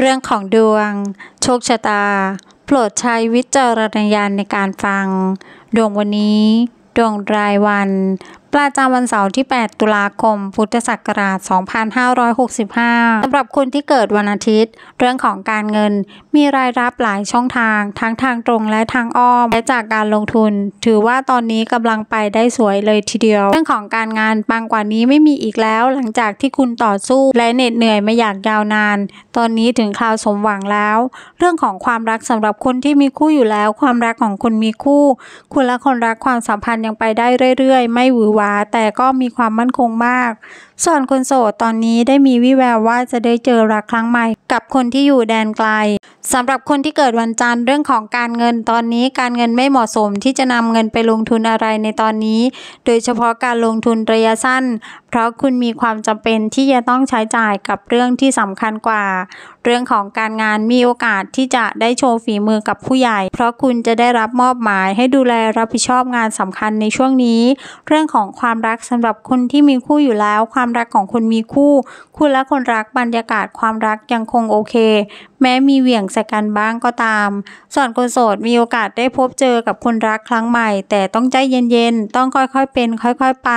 เรื่องของดวง โชคชะตา โปรดใช้วิจารณญาณในการฟัง ดวงวันนี้ ดวงรายวันประจำวันเสาร์ที่ 8 ตุลาคม พุทธศักราช 2565สำหรับคนที่เกิดวันอาทิตย์ เรื่องของการเงินมีรายรับหลายช่องทาง ทั้งทางตรงและทางอ้อม และจากการลงทุน ถือว่าตอนนี้กำลังไปได้สวยเลยทีเดียว เรื่องของการงานบางกว่านี้ไม่มีอีกแล้ว หลังจากที่คุณต่อสู้และเหน็ดเหนื่อยมาอยากยาวนาน ตอนนี้ถึงคราวสมหวังแล้ว เรื่องของความรักสำหรับคนที่มีคู่อยู่แล้ว ความรักของคุณมีคู่ คุณและคนรักความสัมพันธ์ยังไปได้เรื่อยๆ ไม่หวือวาแต่ก็มีความมั่นคงมาก ส่วนคนโสดตอนนี้ได้มีวิแววว่าจะได้เจอรักครั้งใหม่กับคนที่อยู่แดนไกลสำหรับคนที่เกิดวันจันทร์เรื่องของการเงินตอนนี้ การเงินไม่เหมาะสมที่จะนำเงินไปลงทุนอะไรในตอนนี้ โดยเฉพาะการลงทุนระยะสั้นพราะคุณมีความจำเป็นที่จะต้องใช้จ่ายกับเรื่องที่สำคัญกว่า เรื่องของการงานมีโอกาสที่จะได้โชว์ฝีมือกับผู้ใหญ่ เพราะคุณจะได้รับมอบหมายให้ดูแลรับผิดชอบงานสำคัญในช่วงนี้ เรื่องของความรักสำหรับคนที่มีคู่อยู่แล้ว ความรักของคนมีคู่คุณและคนรักบรรยากาศความรักยังคงโอเค แม้มีเหวี่ยงใส่กันบ้างก็ตาม ส่วนคนโสดมีโอกาสได้พบเจอกับคนรักครั้งใหม่ แต่ต้องใจเย็นๆต้องค่อย ๆ เป็น ค่อย ๆ ไป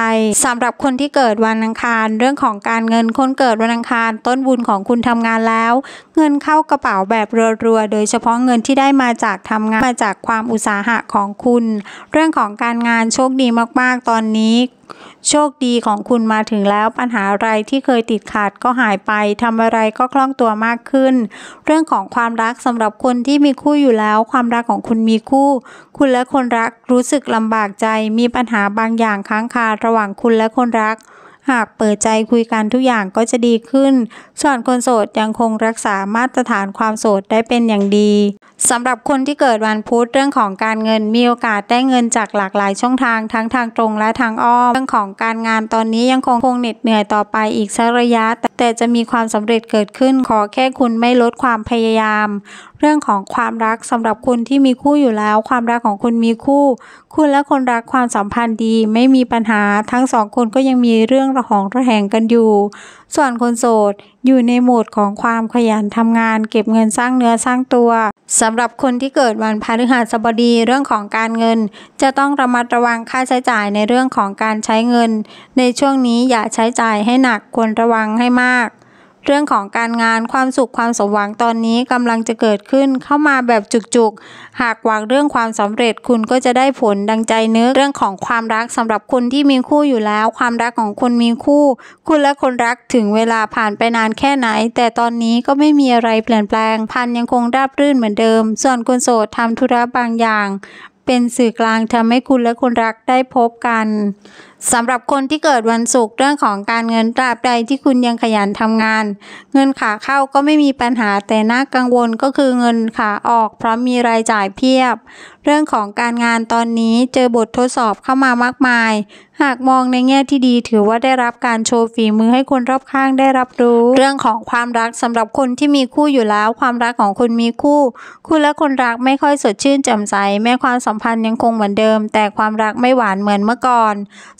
สำหรับคนที่เกิดวันันอังคารเรื่องของการเงินคนเกิดวันอังคารต้นบุญของคุณทำงานแล้ว เงินเข้ากระเป๋าแบบรัวๆโดยเฉพาะเงินที่ได้มาจากทำงาน มาจากความอุตสาหะของคุณ เรื่องของการงานโชคดีมากๆตอนนี้ โชคดีของคุณมาถึงแล้วปัญหาอะไรที่เคยติดขัดก็หายไปทำอะไรก็คล่องตัวมากขึ้น เรื่องของความรักสำหรับคนที่มีคู่อยู่แล้ว ความรักของคุณมีคู่ คุณและคนรักรู้สึกลำบากใจมีปัญหาบางอย่างค้างคาระหว่างคุณและคนรักหากเปิดใจคุยกันทุกอย่างก็จะดีขึ้น ส่วนคนโสดยังคงรักษามาตรฐานความโสดได้เป็นอย่างดีสำหรับคนที่เกิดวันพุธเรื่องของการเงินมีโอกาสได้เงินจากหลากหลาย ช่องทางทั้งทางตรง และทางอ้อมเรื่องของการงานตอนนี้ยังคงคงเหน็ดเหนื่อยต่อไปอีกสักระยะแต่จะมีความสำเร็จเกิดขึ้น ขอแค่คุณไม่ลดความพยายาม เรื่องของความรักสำหรับคุณที่มีคู่อยู่แล้ว ความรักของคุณมีคู่ คุณและคนรักความสัมพันธ์ดี ไม่มีปัญหา ทั้งสองคนก็ยังมีเรื่องระหองระแหงกันอยู่ ส่วนคนโสดอยู่ในโหมดของความขยันทำงานเก็บเงินสร้างเนื้อสร้างตัวสำหรับคนที่เกิดวันพฤหัสบดีเรื่องของการเงินจะต้องระมัดระวังค่าใช้จ่ายในเรื่องของการใช้เงิน ในช่วงนี้อย่าใช้จ่ายให้หนักควรระวังให้มากเรื่องของการงานความสุขความสมหวังตอนนี้กำลังจะเกิดขึ้นเข้ามาแบบจุกๆ หากหวังเรื่องความสำเร็จคุณก็จะได้ผลดังใจนึก เรื่องของความรักสำหรับคนที่มีคู่อยู่แล้ว ความรักของคนมีคู่คุณและคนรักถึงเวลาผ่านไปนานแค่ไหน แต่ตอนนี้ก็ไม่มีอะไรเปลี่ยนแปลง พันยังคงราบรื่นเหมือนเดิม ส่วนคนโสดทำธุระบางอย่าง เป็นสื่อกลางทำให้คุณและคนรักได้พบกันสำหรับคนที่เกิดวันศุกร์เรื่องของการเงินตราบใดที่คุณยังขยันทำงาน เงินขาเข้าก็ไม่มีปัญหาแต่น่ากังวลก็คือเงินขาออกเพราะมีรายจ่ายเพียบ เรื่องของการงานตอนนี้เจอบททดสอบเข้ามามากมาย หากมองในแง่ที่ดีถือว่าได้รับการโชว์ฝีมือให้คนรอบข้างได้รับรู้ เรื่องของความรัก สำหรับคนที่มีคู่อยู่แล้วความรักของคุณมีคู่คุณและคนรักไม่ค่อยสดชื่นแจ่มใสแม้ความสัมพันธ์ยังคงเหมือนเดิม แต่ความรักไม่หวานเหมือนเมื่อก่อน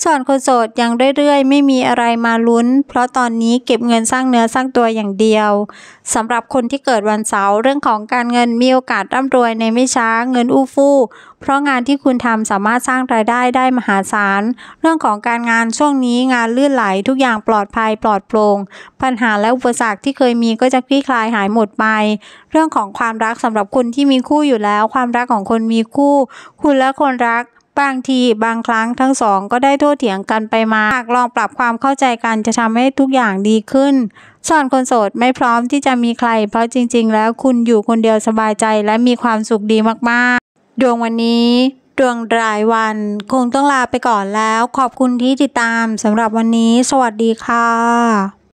ส่อนคนโสดยังเรื่อยๆไม่มีอะไรมาลุ้น เพราะตอนนี้เก็บเงินสร้างเนื้อสร้างตัวอย่างเดียวสำหรับคนที่เกิดวันเสาร์เรื่องของการเงินมีโอกาสร่ำรวยในไม่ช้าเงินอู้ฟู่เพราะงานที่คุณทำสามารถสร้างรายได้ได้มหาศาลเรื่องของการงานช่วงนี้งานลื่นไหลทุกอย่างปลอดภัยปลอดโปร่งปัญหาและอุปสรรคที่เคยมีก็จะคลี่คลายหายหมดไปเรื่องของความรักสำหรับคนที่มีคู่อยู่แล้วความรักของคนมีคู่ คุณและคนรักบางที บางครั้งทั้งสองก็ได้โต้เถียงกันไปมา หากลองปรับความเข้าใจกันจะทำให้ทุกอย่างดีขึ้น ส่วนคนโสดไม่พร้อมที่จะมีใครเพราะจริง ๆ แล้วคุณอยู่คนเดียวสบายใจและมีความสุขดีมากๆ ดวงวันนี้ ดวงรายวัน คงต้องลาไปก่อนแล้วขอบคุณที่ติดตามสำหรับวันนี้ สวัสดีค่ะ